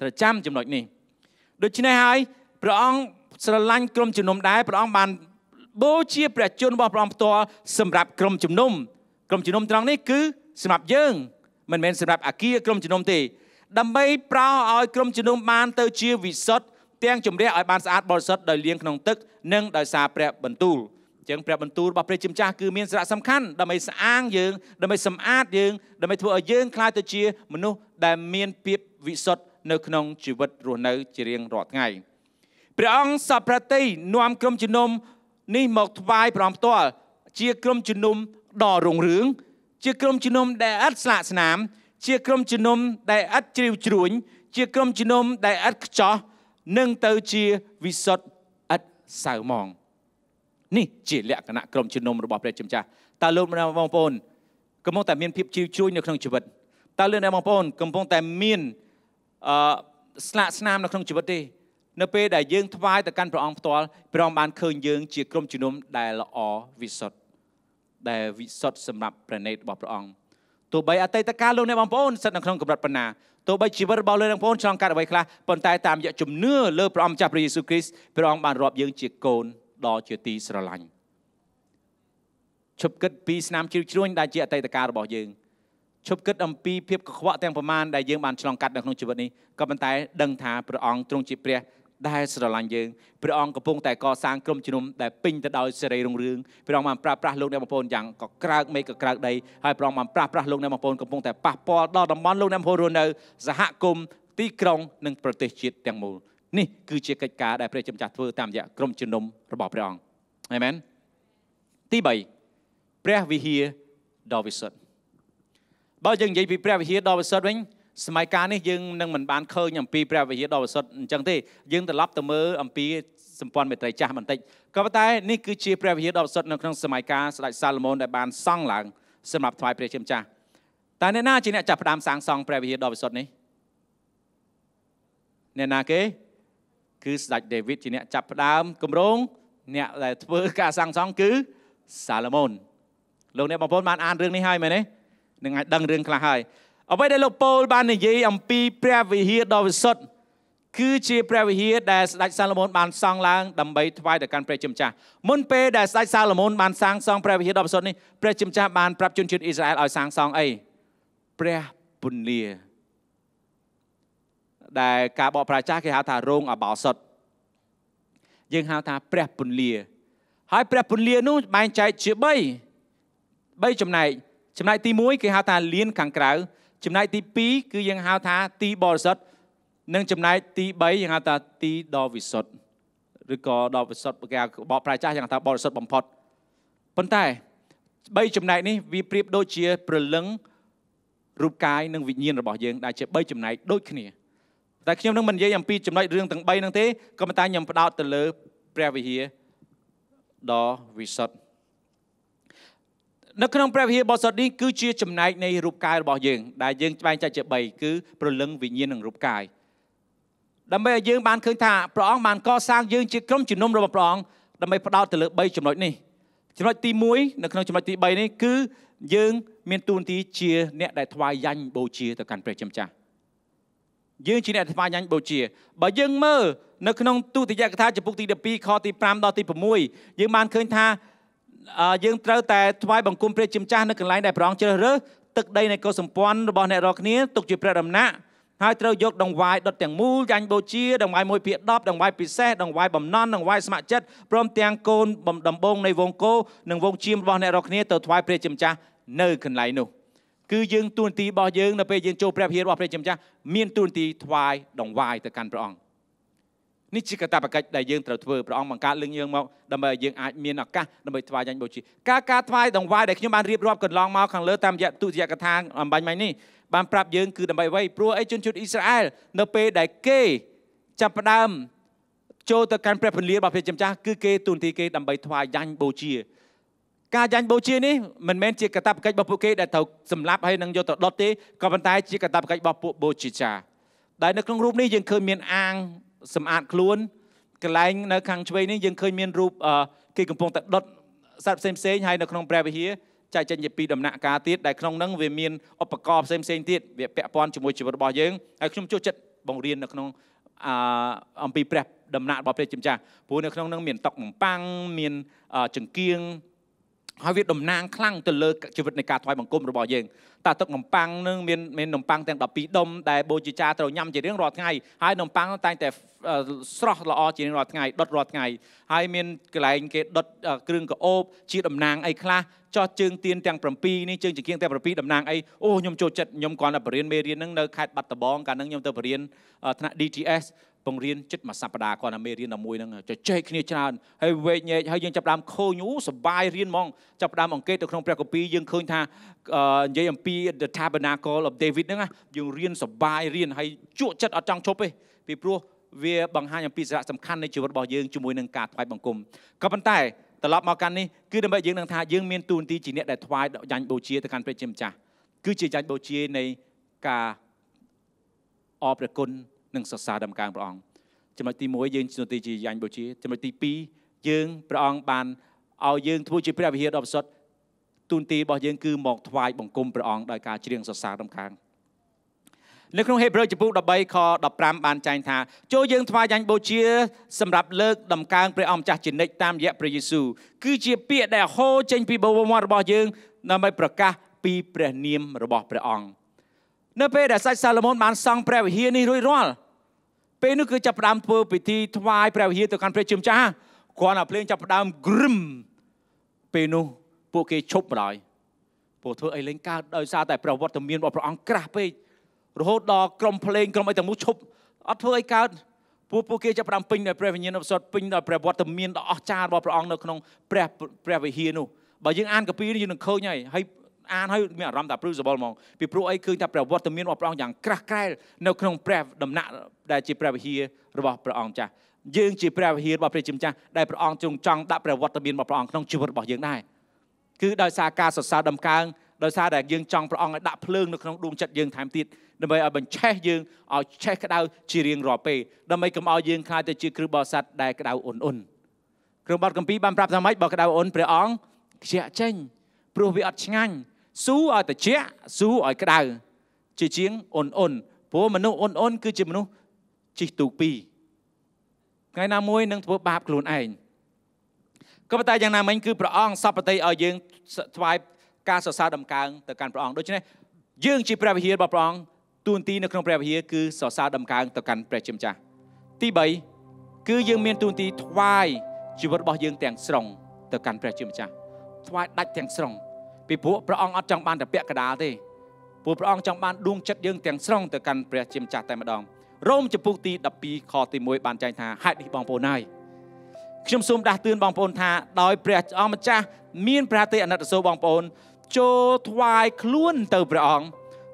ត្រូវចាំចំណុចនេះដូច្នេះហើយព្រះអង្គស្រឡាញ់ក្រុមជំនុំដែរព្រះអង្គបានបូជាព្រះជន្មរបស់ព្រះអង្គផ្ទាល់សម្រាប់ក្រុមជំនុំក្រុមជំនុំត្រង់នេះគឺសម្រាប់យើងមិនមែនសម្រាប់អាគារក្រុមជំនុំទេដើម្បីប្រោឲ្យក្រុមជំនុំបានទៅ ជាវិសុទ្ធទាំងជំរះឲ្យបានស្អាតបរិសុទ្ធដោយលាងក្នុងទឹកនិងដោយសារព្រះបន្ទូលចឹងព្រះបន្ទូលរបស់ព្រះជាម្ចាស់គឺមានសារៈសំខាន់ដើម្បីស្អាងយើងដើម្បីសម្អាតយើងដើម្បីធ្វើឲ្យយើងក្លាយទៅជា មនុស្សដែលមានភាពវិសុទ្ធនៅក្នុងជីវិតរស់នៅ ជារៀងរាល់ថ្ងៃ។ព្រះអង្គសពប្រតិនាំក្រុមជំនុំនេះមកថ្វាយព្រះអង្គផ្ទាល់ជាក្រុមជំនុំដ៏រុងរឿងជាក្រុមជំនុំដែលឥតស្លាកស្នាមជាក្រុមជំនុំដែលឥតជ្រាវជ្រួញ ជាក្រុមជំនុំដែលឥតខ្ចោះនិងទៅជាវិសុទ្ធឥតសៅមងនេះជាលក្ខណៈក្រុមជំនុំរបស់ព្រះជាម្ចាស់តើលោកបងប្អូនកំពុងតែមានភាពជ្រាវជ្រួញនៅក្នុងជីវិតតើលោកអ្នកបងប្អូនកំពុងតែមានអឺស្លាកស្នាមនៅក្នុងជីវិតទេនៅពេលដែលយើងថ្វាយទៅកាន់ព្រះអង្គផ្ទាល់ព្រះអង្គបានឃើញយើងជាក្រុមជំនុំដែលល្អវិសុទ្ធដែលវិសុទ្ធសម្រាប់ព្រះនេតរបស់ព្រះអង្គទោះបីអតីតកាលលោកអ្នកបងប្អូនស្ថិតនៅក្នុងកម្រិតប៉ុណ្ណាទោះបីជីវិតរបស់លោកអ្នកបងប្អូនឆ្លងកាត់អ្វីខ្លះប៉ុន្តែតាមរយៈជំនឿលើព្រះអង្គម្ចាស់ព្រះយេស៊ូវគ្រីស្ទព្រះអង្គបានរាប់យើងជាកូនដ៏ជាទីស្រឡាញ់ឈប់គិតពីស្នាមជ្រាវជ្រួញដែលជាអតីតកាលរបស់យើងឈប់គិតអំពីភាពកខ្វក់ទាំងប្រមាណដែលយើងបានឆ្លងកាត់នៅក្នុងជីវិតនេះក៏ប៉ុន្តែដឹងថាព្រះអង្គទ្រង់ជាព្រះដែលស្រឡាញ់យើងព្រះអង្គកំពុងតែកសាងក្រុមជំនុំដែលពេញទៅដោយសេរីរុងរឿងព្រះអង្គបានប្រើប្រាស់លោកអ្នកបងប្អូនយ៉ាងកក្រើកមេកក្រើកដីហើយព្រះអង្គបានប្រើប្រាស់លោកអ្នកបងប្អូនកំពុងតែប៉ះពាល់ដល់តំបន់លោកអ្នកបងប្អូនរស់នៅសហគមន៍ទីក្រុង និង ប្រទេសជាតិទាំងមូលនេះ គឺជាកិច្ចការដែលព្រះជាម្ចាស់ធ្វើតាមរយៈក្រុមជំនុំរបស់ព្រះអង្គអាមែនទី3ព្រះវិហារដ៏វិសុទ្ធបើយើងនិយាយពីព្រះវិហារដ៏វិសុទ្ធវិញសម័យកាលនេះយើងនឹងមិនបានឃើញអំពីព្រះវិហារដ៏បរិសុទ្ធអញ្ចឹងទេយើងត្រឡប់ទៅមើលអំពីសម្ព័ន្ធមេត្រីចាស់បន្តិចក៏ប៉ុន្តែនេះគឺជាព្រះវិហារដ៏បរិសុទ្ធនៅក្នុងសម័យកាលស្ដេចសាឡូមោនដែលបានសង់ឡើងសម្រាប់ថ្វាយព្រះជាម្ចាស់តើអ្នកណាជាអ្នកចាប់ផ្ដើមសាងសង់ព្រះវិហារដ៏បរិសុទ្ធនេះអ្នកណាគេគឺស្ដេចដាវីតជាអ្នកចាប់ផ្ដើមគម្រោងអ្នកដែលធ្វើការសាងសង់គឺសាឡូមោនលោកអ្នកបងប្អូនបានអានរឿងនេះហើយមែនទេនឹងឲ្យដឹងរឿងខ្លះហើយអ្វីដែលលោកប៉ូលបាននិយាយអំពីព្រះវិហារដ៏វិសុទ្ធគឺជាព្រះវិហារដែលស្ដេចសាឡូមោនបានសង់ឡើងដើម្បីថ្វាយទៅកាន់ព្រះជាម្ចាស់មុនពេលដែលស្ដេចសាឡូមោនបានសាងសង់ព្រះវិហារដ៏វិសុទ្ធនេះព្រះជាម្ចាស់បានប្រាប់ជនជាតិអ៊ីស្រាអែលឲ្យសាងសង់អីព្រះពន្លា ដែលការបកប្រែចាស់គេហៅថារោងអបោសុទ្ធយើងហៅថាព្រះពន្លា ហើយព្រះពន្លានោះបែងចែកជា3 3ចំណែកចំណែកទី1គេហៅថាលៀនខាងក្រៅចំណែកទី2គឺយើងហៅថាទីបរិសុទ្ធនិងចំណែកទី3យើងហៅថាទីដ៏វិសុទ្ធឬក៏ដ៏វិសុទ្ធប្រការបកប្រែចាស់យ៉ាងថាបរិសុទ្ធបំផុតប៉ុន្តែ3ចំណែកនេះវាប្រៀបដូចជាព្រលឹងរូបកាយនិងវិញ្ញាណរបស់យើងដែលជា3ចំណែកដូចគ្នាតែខ្ញុំនឹងមិននិយាយអំពីចំណុចរឿងទាំង3ហ្នឹងទេក៏ប៉ុន្តែខ្ញុំផ្ដោតទៅលើព្រះវិហារដ៏វិសុទ្ធនៅក្នុងព្រះវិហារបរិសុទ្ធនេះគឺជាចំណែកនៃរូបកាយរបស់យើងដែលយើងបែងចែកជា3គឺព្រលឹងវិញ្ញាណនិងរូបកាយដើម្បីឲ្យយើងបានឃើញថាព្រះអង្គបានកសាងយើងជាក្រុមជំនុំរបស់ព្រះអង្គដើម្បីផ្ដោតទៅលើ3ចំណុចនេះចំណុចទី1នៅក្នុងចំណុចទី3នេះគឺ យើង មានទួនាទីជា អ្នក ដែលថ្វាយយ៉ាញ់បូជា ទៅកាន់ព្រះជាម្ចាស់យើង ជាអ្នកថ្វាយយ៉ាញ់បូជាបើយើងមើលនៅក្នុងទូតិយកថាចំពុកទី12ខទី5ដល់ទី6យើងបានឃើញថាយើងត្រូវតែថ្វាយបង្គំព្រះជាម្ចាស់នៅកន្លែងដែលព្រះអង្គជ្រើសរើសទឹកដីនៃកុសសម្ព័ន្ធរបស់អ្នករាល់គ្នាទុកជាព្រះដំណាក់ហើយត្រូវយកដង្វាយដុតទាំងមូលចាញ់បូជាដង្វាយ1ភាគ10ដង្វាយពិសេសដង្វាយបំណន់ដង្វាយស្ម័គ្រចិត្តព្រម ទាំងកូនដំបងនៃវងគោនិងវងជៀមរបស់អ្នករាល់គ្នាទៅថ្វាយព្រះជាម្ចាស់នៅកន្លែងនោះ គឺយើងទូនទីរបស់យើងនៅពេលយើងចូលព្រះវិហាររបស់ព្រះជាម្ចាស់មានទូនទីថ្វាយដង្វាយទៅកាន់ព្រះអង្គនេះជាកតាបកិច្ចដែលយើងត្រូវធ្វើព្រះអង្គបង្កើតលើយើងមកដើម្បីឲ្យយើងអាចមានឱកាសដើម្បីថ្វាយញញបូជាការការថ្វាយដង្វាយដែលខ្ញុំបានរៀបរាប់កន្លងមកខាងលើតាមរយៈទុតិយកថាអំបញ្ញមិញនេះបានប្រាប់យើងគឺដើម្បីអ្វីព្រោះអីជនជាតិអ៊ីស្រាអែលនៅពេលដែលគេចាប់ផ្ដើមចូលទៅកាន់ព្រះពន្លារបស់ព្រះជាម្ចាស់គឺគេ ទូនទីគេដើម្បីថ្វាយញញបូជា ការយ៉ាញ់បូជានេះមិនមែនជាកាតព្វកិច្ចរបស់ពួកគេដែលត្រូវសម្លាប់ហើយនឹងយកទៅដុតទេក៏ប៉ុន្តែជាកាតព្វកិច្ចរបស់ពួកបូជាចា ដែលនៅក្នុងរូបនេះយើងឃើញមានអាងសម្អាតខ្លួនកន្លែងនៅខាងឆ្វេងនេះយើងឃើញមានរូបគេកំពុងតែដុតសត្វផ្សេងផ្សេងហើយនៅក្នុងព្រះវិហារចែកចេញជាពីរដំណាក់កាលទៀតដែលក្នុងនឹងវាមានឧបករណ៍ផ្សេងផ្សេងទៀតវាពាក់ព័ន្ធជាមួយជីវិតរបស់យើងហើយខ្ញុំចូលចិត្តបង្រៀននៅក្នុងអអំពីព្រះដំណាក់របស់ព្រះជាម្ចាស់ព្រោះនៅក្នុងនឹងមានតុកបំប៉ាំងមានចង្គៀងហើយវាតំណាងខ្លាំងទៅលើជីវិតនៃការថ្វាយបង្គំរបស់យើងតាទឹកនំប៉័ងនឹងមានមាននំប៉័ងទាំង12ដុំដែលបូជាចារត្រូវញ៉ាំជារៀងរាល់ថ្ងៃហើយនំប៉័ងតែងតែស្រស់ល្អជារៀងរាល់ថ្ងៃដុតរាល់ថ្ងៃហើយមានកន្លែងគេដុតគ្រឿងកោបជាតំណាងអីខ្លះចោះជើងទៀនទាំង7នេះជើងចង្គៀងទាំង7តំណាងអីអូខ្ញុំចូលចិត្តខ្ញុំគ្រាន់តែបរៀនមេរៀននឹងនៅខេត្តបាត់ដំបងកាលហ្នឹងខ្ញុំទៅបរៀនថ្នាក់ DTS បង្រៀនចិត្តមួយសប្តាហ៍គាត់តែមេរៀនតែមួយហ្នឹងជជែកគ្នាច្រើនហើយវែកញែកហើយយើងចាប់ដើមឃើញអូសបាយរៀនហ្មងចាប់ដើមអង្កេតទៅក្នុងព្រះគម្ពីរយើងឃើញថានិយាយអំពី the tabernacle of David ហ្នឹងយើងរៀនសបាយរៀនហើយជក់ចិត្តអត់ចង់ជប់ទេពីព្រោះវាបង្ហាញអំពីសារៈសំខាន់នៃជីវិតរបស់យើងជាមួយនឹងការថ្វាយបង្គំក៏ប៉ុន្តែត្រឡប់មកកាន់នេះគឺដើម្បីយើងនឹងថាយើងមានទូនទីជាអ្នកដែលថ្វាយយ៉ាញ់បូជាទៅកាន់ព្រះជាម្ចាស់គឺជាយ៉ាញ់បូជានៃការអរព្រះគុណនិងសរសើរដំណើរព្រះអង្គចំណុចទី1យើងជំនុំទីជាយ៉ាញ់បូជាចំណុចទី2យើងព្រះអង្គបានឲ្យយើងធ្វើជាព្រះវិហារដ៏ប្រសុទ្ធទូនទីរបស់យើងគឺមកថ្វាយបង្គំព្រះអង្គដោយការច្រៀងសរសើរដំណើរនៅក្នុងហេព្រើរចំពោះ13ខ15បានចែងថា ចូលយើងថ្វាយយ៉ាញ់បូជា សម្រាប់លើកដំកើងព្រះអង្គម្ចាស់ជានិច្ចតាមរយៈព្រះយេស៊ូវគឺជាពាក្យដែលហូរចេញពីបវរមាត់របស់យើងដើម្បីប្រកាសពីព្រះនាមរបស់ព្រះអង្គនៅពេលដែលសាច់សាឡូមោនបានសង់ព្រះវិហារនេះរួចរាល់ពេលនោះគឺចាប់ផ្ដើមធ្វើពិធីថ្វាយព្រះវិហារទៅកាន់ព្រះជាម្ចាស់គ្រាន់តែភ្លេងចាប់ផ្ដើមគ្រឹមពេលនោះពួកគេឈប់បណ្ដោយពួកធ្វើអីលេងកើតដោយសារតែប្រវត្តិមានរបស់ព្រះអង្គក្រាស់ពេករហូតដល់ក្រុមភ្លេងក្រុមអីទាំងនោះឈប់អត់ធ្វើអីកើតពួកពួកគេចាប់ផ្ដើមពេញដោយព្រះវិញ្ញាណអបសុតពេញដោយព្រះវត្តមានដ៏អស្ចារ្យរបស់ព្រះអង្គនៅក្នុងព្រះព្រះវិហារនោះបើយើងអានកាពីនេះយើងនឹងឃើញហើយហើយអានហើយមានអារម្មណ៍ថាព្រឺសបល់ហ្មងពីព្រោះអីឃើញថាព្រះវត្តមានរបស់ព្រះអង្គយ៉ាងក្រាស់ក្រែលនៅក្នុងព្រះដំណាក់ដែលជាព្រះវិហាររបស់ព្រះអង្គចាស់យើងជាព្រះវិហាររបស់ព្រះជាម្ចាស់ដែលព្រះអង្គទ្រង់ចង់ដាក់ព្រះវត្តមានរបស់ព្រះអង្គក្នុងជីវិតរបស់យើងដែរគឺដោយសារការសរសើរដំកើងដោយសារតែយើងចង់ព្រះអង្គឲ្យដាក់ភ្លើងនៅក្នុងដួងចិត្តយើងថែមទៀតដើម្បីឲ្យបញ្ឆេះយើងឲ្យឆេះក្តៅជារៀងរាល់ពេលដើម្បីកុំឲ្យយើងខ្លាចទៅជាគ្រឹះបោស័តដែលក្តៅអ៊ុនអ៊ុនគ្រឿងបាត់កម្ពីបានប្រាប់ថាម៉េចបើក្តៅអ៊ុនព្រះអង្គខ្ជាក់ចេញព្រោះវាអត់ឆ្ងាញ់ស៊ូឲ្យត្រជាក់ស៊ូឲ្យក្តៅជាជាងអ៊ុនអ៊ុនព្រោះមនុស្សអ៊ុនអ៊ុនគឺជាមនុស្សជិះទូកពីរថ្ងៃណាមួយ នឹង ធ្វើបាបខ្លួនឯងក៏ប៉ុន្តែយ៉ាងណាមិញគឺព្រះអង្គសពតិឲ្យយើងថ្វាយការសរសើរដំកើងទៅកាន់ព្រះអង្គដូច្នេះយើង ជាព្រះវិហាររបស់ព្រះអង្គទួនាទីនៅក្នុងព្រះវិហារគឺសរសើរដំកើងទៅកាន់ព្រះជាម្ចាស់ទី3គឺយើងមានទួនាទីថ្វាយជីវិតរបស់យើងទាំងស្រុងទៅកាន់ព្រះជាម្ចាស់ថ្វាយដាច់ទាំងស្រុងពីព្រោះព្រះអង្គអត់ចង់បានតែពាក់កដាលទេព្រោះព្រះអង្គចង់បានដួងចិត្តយើងទាំងស្រុងទៅកាន់ព្រះជាម្ចាស់តែម្ដងរ៉ូមចំពុះទី12ខទី1បានចែងថាហេតុនេះបងប្អូនហើយខ្ញុំសូមដាស់តឿនបងប្អូនថា ដោយព្រះអង្គម្ចាស់មានព្រះទេអណិតសូរបងប្អូនចូលថ្វាយខ្លួនទៅព្រះអង្គ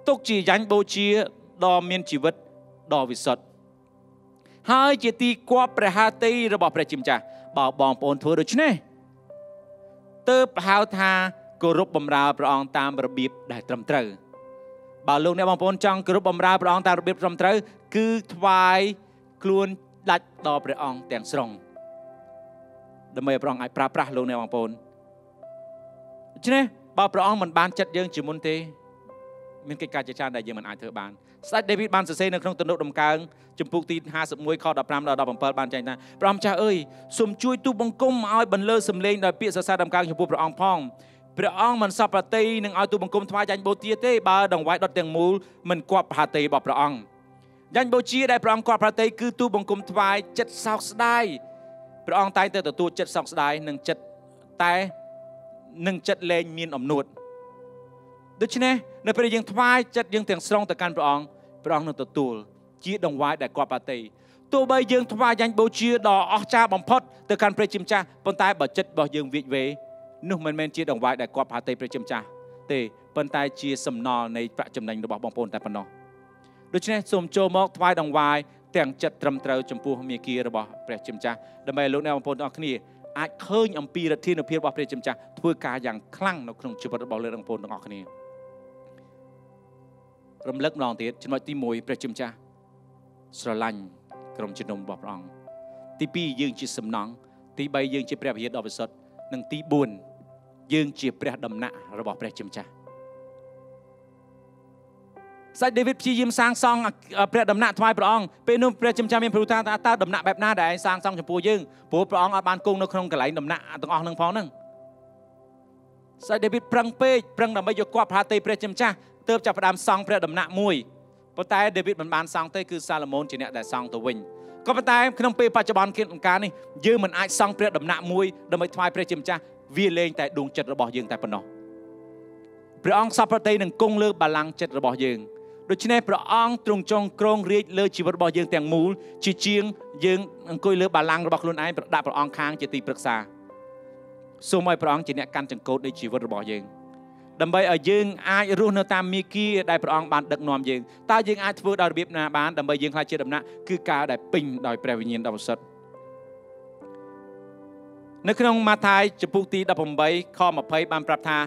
ទុកជាយ៉ាញ់បូជាដ៏មានជីវិតដ៏វិសុទ្ធហើយជាទីគប់ព្រះហឫទ័យរបស់ព្រះជាម្ចាស់បើបងប្អូនធ្វើដូច្នេះទើបហៅថាគោរពបម្រើព្រះអង្គតាមរបៀបដែលត្រឹមត្រូវបើលោកអ្នកបងប្អូនចង់គោរពបម្រើព្រះអង្គតាមរបៀបត្រឹមត្រូវគឺថ្វាយខ្លួនដាច់ដល់ព្រះអង្គទាំងស្រុងដើម្បីឲ្យព្រះអង្គអាចប្រើប្រាស់លោកអ្នកបងប្អូនដូច្នេះបើព្រះអង្គមិនបានចិត្តយើង ជាមុនទេ មានកិច្ចការជាច្រើនដែលយើងមិនអាចធ្វើបានស្ដេចដាវីតបានសរសេរនៅក្នុងទំនុកដំកើងជំពូកទី51ខ15ដល់17បានចែងថាព្រះអង្គម្ចាស់អើយសូមជួយទូបង្គំឲ្យបន្លឺសំឡេងដោយពាក្យសរសើរដំកើងចំពោះព្រះអង្គផងព្រះអង្គមិនសពប្រតិនឹងឲ្យទូបង្គំថ្វាយចាញ់បូជាទេបើដង្វាយដុតទាំងមូលមិនគប់ប្រតិរបស់ព្រះអង្គចាញ់បូជាដែលព្រះអង្គគប់ប្រតិគឺទូបង្គំថ្វាយចិត្តសោកស្ដាយព្រះអង្គតែងតែទទួលចិត្តសោកស្ដាយនិងចិត្តតែនឹងចិត្តលែងមានអំនួតដូច្នេះនៅពេលយើងថ្វាយចិត្តយើងទាំងស្រុងទៅកាន់ព្រះអង្គព្រះអង្គនឹងទទួលជាដង្វាយដែលគប់ប្រតិទោះបីយើងថ្វាយយ៉ាញ់បូជាដ៏អស្ចារ្យបំផុតទៅកាន់ព្រះជាម្ចាស់ប៉ុន្តែបើចិត្តរបស់យើងវិជ្ជវេនោះមិនមែនជាដង្វាយដែលគាត់ផាទេព្រះជាម្ចាស់ទេប៉ុន្តែ ជា សំណល់នៃប្រាក់ចំណេញរបស់បងប្អូនតែប៉ុណ្ណោះដូច្នេះសូមចូលមកថ្វាយដង្វាយទាំងចិត្តត្រឹមត្រូវចំពោះមេគីរបស់ព្រះជាម្ចាស់ដើម្បីលោកអ្នកបងប្អូនទាំងអស់គ្នាអាចឃើញអំពីរដ្ឋាភិបាលរបស់ព្រះជាម្ចាស់ធ្វើការយ៉ាងខ្លាំងនៅក្នុងជីវិតរបស់លោកអ្នកបងប្អូនទាំងអស់គ្នារំលឹកម្ដងទៀតចំណុចទី1ព្រះជាម្ចាស់ស្រឡាញ់ក្រុមជំនុំរបស់ព្រះអង្គទី2យើង ជាសំណង់ទី3យើងជាព្រះវិហារដ៏វិសុទ្ធនិងទី4យើងជាព្រះដំណាក់របស់ព្រះជាម្ចាស់សាច់ដាវីតព្យាយាមសាងសង់ព្រះដំណាក់ថ្វាយព្រះអង្គពេលនោះព្រះជាម្ចាស់មានព្រោះថាតើដំណាក់បែបណាដែលឯងសាងសង់ចំពោះយើងព្រោះព្រះអង្គអត់បានគង់នៅក្នុងកន្លែងដំណាក់ទាំងអស់នឹងផងហ្នឹងសាច់ដាវីតប្រឹងពេកប្រឹងដើម្បីយកគាត់ប្រហាទេព្រះជាម្ចាស់ទើបចាប់ផ្ដើមសង់ព្រះដំណាក់មួយប៉ុន្តែដាវីតមិនបានសង់ទេគឺសាឡូមោនជាអ្នកដែលសង់ទៅវិញក៏ប៉ុន្តែក្នុងពេលបច្ចុប្បន្នគៀនអង្គការនេះយើងមិនអាចសង់ព្រះដំណាក់មួយដើម្បីថ្វាយព្រះជាម្ចាស់វាលែងតែដួងចិត្តរបស់យើងតែប៉ុណ្ណោះព្រះអង្គសពប្រតិនឹងគង់លើបលាំងចិត្តរបស់យើងដូច្នេះព្រះអង្គទ្រង់ចងក្រងរាជលើជីវិតរបស់យើងទាំងមូលជាជាងយើងអង្គុយលើបលាំងរបស់ខ្លួនឯងប្រដាក់ព្រះអង្គខាងជាទីប្រឹក្សាសូមឲ្យព្រះអង្គជាអ្នកកាន់ចង្កូតនៃជីវិតរបស់យើង។ដើម្បីឲ្យយើងអាចរស់នៅតាមមីគាដែលព្រះអង្គបានដឹកនាំយើងតើយើងអាចធ្វើដោយរបៀបណាបានដើម្បីយើងខ្លាចជាដំណាក់គឺការដែលពេញដោយព្រះវិញ្ញាណដ៏បរិសុទ្ធនៅក្នុងម៉ាថាយចំពុកទី18ខ20បានប្រាប់ថា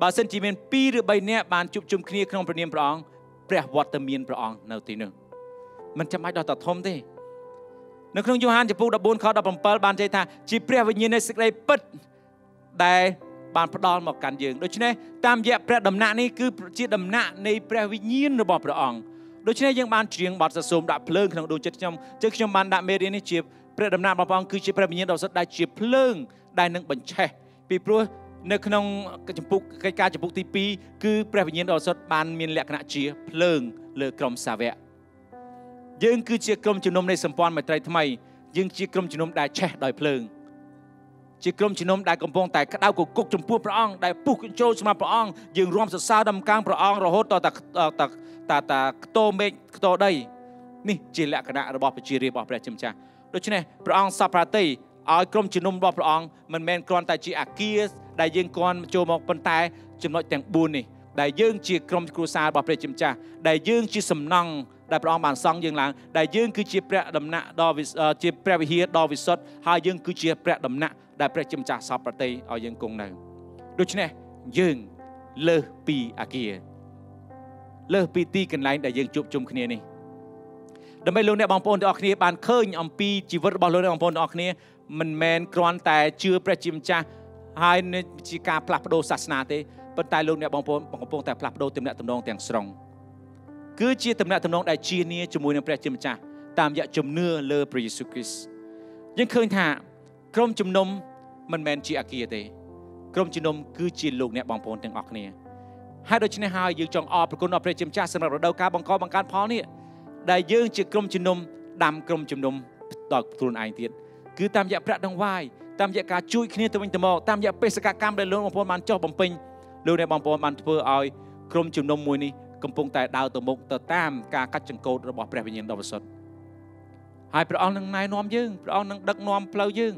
បើសិនជាមាន2ឬ3នាក់បានជួបជុំគ្នាក្នុងព្រះនាមព្រះអង្គព្រះវត្តមានព្រះអង្គនៅទីនោះមិនចាំបាច់ដល់តធំទេនៅក្នុងយ៉ូហានចំពុក14ខ17បានចែកថា ជាព្រះវិញ្ញាណនៃសេចក្តីពិតដែលបានផ្ដល់មកកាន់យើងដូច្នេះតាមរយៈព្រះដំណាក់នេះគឺជា ដំណាក់នៃព្រះវិញ្ញាណរបស់ព្រះអង្គដូច្នេះយើងបានច្រៀងបទសរសើរដាក់ភ្លើងក្នុងដួងចិត្តខ្ញុំជើខ្ញុំបានដាក់មេរៀននេះជាព្រះដំណាក់របស់ព្រះអង្គគឺជាព្រះវិញ្ញាណដ៏សុទ្ធដែលជាភ្លើងដែលនឹងបញ្ឆេះពីព្រោះនៅក្នុងចម្ពុះកិច្ចការចម្ពុះទី2គឺព្រះវិញ្ញាណដ៏សុទ្ធបាន មានលក្ខណៈជាភ្លើងលើក្រុមសាវកយើងគឺជាក្រុមជំនុំនៃសម្ព័ន្ធមេត្រីថ្មីយើងជាក្រុមជំនុំដែលឆេះដោយភ្លើង។ជាក្រុមជំនុំដែលកំពុងតែក្តៅគគុកចំពោះព្រះអង្គដែលពុះកញ្ជោសម្រាប់ព្រះអង្គយើងរួមសរសើរដំកាងព្រះអង្គរហូតដល់តាតាតាតាខ្ទោមេឃខ្ទោដីនេះជាលក្ខណៈរបស់ប្រជារាស្ត្ររបស់ព្រះជាម្ចាស់ដូច្នេះព្រះអង្គសព្រាតីឲ្យក្រុមជំនុំរបស់ព្រះអង្គមិនមែនគ្រាន់តែជាអាគារដែលយើងគ្រាន់ចូលមកប៉ុន្តែចំណុចទាំង4នេះដែលយើងជាក្រុមគ្រួសាររបស់ព្រះជាម្ចាស់ដែលយើងជា សំណង់ដែលព្រះអង្គបានសង់យើងឡើងដែលយើងគឺជាព្រះដំណាក់ដ៏ជាព្រះវិហារដ៏វិសុទ្ធហើយយើងគឺជាព្រះដំណាក់ដែលព្រះជាម្ចាស់សពប្រតិឲ្យយើងគង់នៅដូច្នេះយើងលើសពីអាគារលើសពីទីកន្លែងដែលយើងជួបជុំគ្នានេះដើម្បីលោកអ្នកបងប្អូនទាំងអស់គ្នាបានឃើញអំពីជីវិតរបស់លោកអ្នកបងប្អូនទាំងអស់គ្នាមិនមែនគ្រាន់តែជឿព្រះជាម្ចាស់ហើយជាការផ្លាស់ប្ដូរសាសនាទេប៉ុន្តែលោកអ្នកបងប្អូនកំពុងតែផ្លាស់ប្ដូរទំនាក់ទំនងទាំងស្រុងគឺជាទំនាក់ទំនងដែលជានាជាមួយនឹងព្រះជាម្ចាស់តាមរយៈជំនឿលើព្រះយេស៊ូវគ្រីស្ទយើងឃើញថាក្រុមជំនុំមិនមែនជាអាគារទេក្រុមជំនុំគឺជាលោកអ្នកបងប្អូនទាំងអស់គ្នាហើយដូច្នេះហើយយើងចង់អរប្រគុណអរព្រះជាម្ចាស់សម្រាប់រដូវកាលបង្កបង្កើនផលនេះដែលយើងជាក្រុមជំនុំដាំក្រុមជំនុំដល់ខ្លួនឯងទៀតគឺតាមរយៈប្រាក់ដងវាយតាមរយៈការជួយគ្នាទៅវិញទៅមកតាមរយៈបេសកកម្មដែលលោកបងប្អូនបានចុះបំពេញលោកអ្នកបងប្អូនបានធ្វើឲ្យ ក្រុមជំនុំមួយនេះកំពុងតែដើរទៅមុខទៅតាម ការកាត់ចង្កូតរបស់ព្រះវិញ្ញាណដ៏បរិសុទ្ធហើយព្រះអង្គនឹងណែនាំយើងព្រះអង្គនឹងដឹកនាំផ្លូវយើង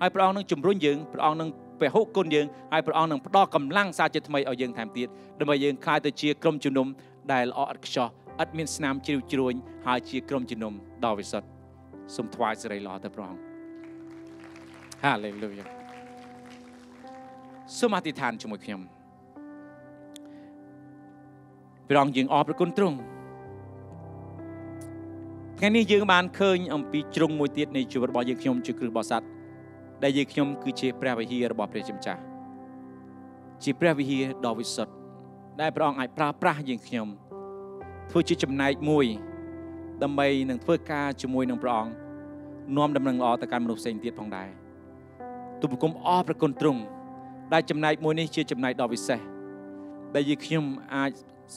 ហើយព្រះអង្គនឹងជំរុញយើងព្រះអង្គនឹងពហុគុណយើងហើយព្រះអង្គនឹងផ្ដល់កម្លាំងសាជាថ្មីឲ្យយើងថែមទៀតដើម្បីយើងក្លាយទៅជាក្រុមជំនុំដែលល្អឥតខ្ចោះឥតមានស្នាមជ្រីវជ្រួញហើយជាក្រុមជំនុំដ៏វិសុទ្ធសូមថ្វាយសេរីល្អទៅព្រះអង្គ Hallelujah សូមអធិដ្ឋានជាមួយខ្ញុំព្រះអង្គយើងអរព្រគុណទ្រង់ថ្ងៃនេះយើងបានឃើញអំពីជ្រុងមួយទៀតនៃជីវិតរបស់យើងខ្ញុំជាគ្រឹះបោះស័ក្តិដែលយើងខ្ញុំគឺជាព្រះវិហាររបស់ព្រះជាម្ចាស់ជាព្រះវិហារដ៏វិសុទ្ធដែលព្រះអង្គអាចប្រើប្រាស់យើងខ្ញុំ ធ្វើជាចំណែកមួយដើម្បីនឹងធ្វើការជាមួយនឹងព្រះអង្គនាំដំណឹងល្អទៅកាន់មនុស្សផ្សេងទៀតផងដែរទូបង្គំអរព្រះគុណទ្រង់ដែលចំណែកមួយនេះ ជាចំណែកដ៏ពិសេសដែលយើងខ្ញុំអាច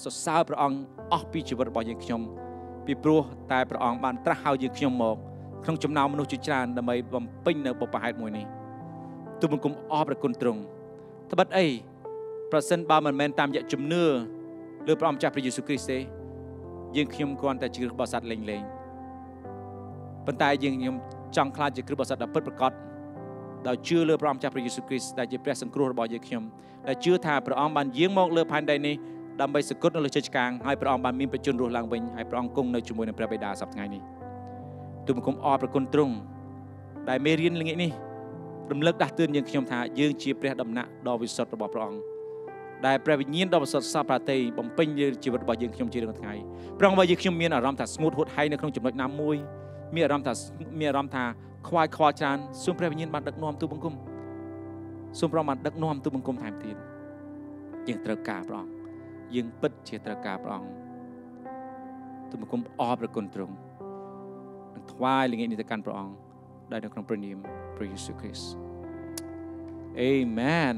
សរសើរព្រះអង្គអស់ពីជីវិតរបស់យើងខ្ញុំពីព្រោះតែព្រះអង្គបានត្រាស់ហៅយើងខ្ញុំមកក្នុងចំណោមមនុស្សជាច្រើនដើម្បីបំពេញនៅបុព្វហេតុមួយនេះទូលបង្គំអរព្រះគុណទ្រង់ត្បិតអីប្រសិនបើមិនមែនតាមរយៈជំនឿលើព្រះអម្ចាស់ព្រះយេស៊ូវគ្រីស្ទទេយើងខ្ញុំគ្រាន់តែជាគ្រឹះបោះសត្វលេងលេងប៉ុន្តែយើងខ្ញុំចង់ខ្លាចជាគ្រឹះបោះសត្វដ៏ពិតប្រាកដដោយជឿលើព្រះអម្ចាស់ព្រះយេស៊ូវគ្រីស្ទដែលជាព្រះសង្គ្រោះរបស់យើងខ្ញុំដែលជឿថាព្រះអង្គបានយាងមកលើផែនដីនេះដើម្បីសគត់នៅលើជ័យឆ្កាងហើយព្រះអង្គបានមានបជនរស់ឡើងវិញហើយព្រះអង្គគង់នៅជាមួយនឹងព្រះបិតាសប្តាហ៍ថ្ងៃនេះ។ទូលបង្គំអរប្រគុណទ្រង់ដែលមេរៀនល្ងាចនេះរំលឹកដាស់តឿនយើងខ្ញុំថាយើងជាព្រះដំណាក់ដ៏វិសុទ្ធរបស់ព្រះអង្គដែលព្រះវិញ្ញាណដ៏ប្រសុទ្ធសាប្រតិបំពេញយើងជីវិតរបស់យើងខ្ញុំជារាល់ថ្ងៃព្រះអង្គបើយើងខ្ញុំមានអារម្មណ៍ថាស្ងួតហួតហែងនៅក្នុងចំណុចណាមួយមានអារម្មណ៍ថាមានអារម្មណ៍ថាខ្វាយខ្វល់ច្រើនសូមព្រះវិញ្ញាណបានដឹកនាំទូបង្គំសូមព្រះបានដឹកនាំទូបង្គំថែមទៀតយើងត្រូវការព្រះអង្គយើងពិតជាត្រូវការព្រះអង្គទូបង្គំអរប្រគុណទ្រង់ถวายลิงเงินในการพระองค์ได้ในครองพระนิมพระเยซูคริสต์เอเมน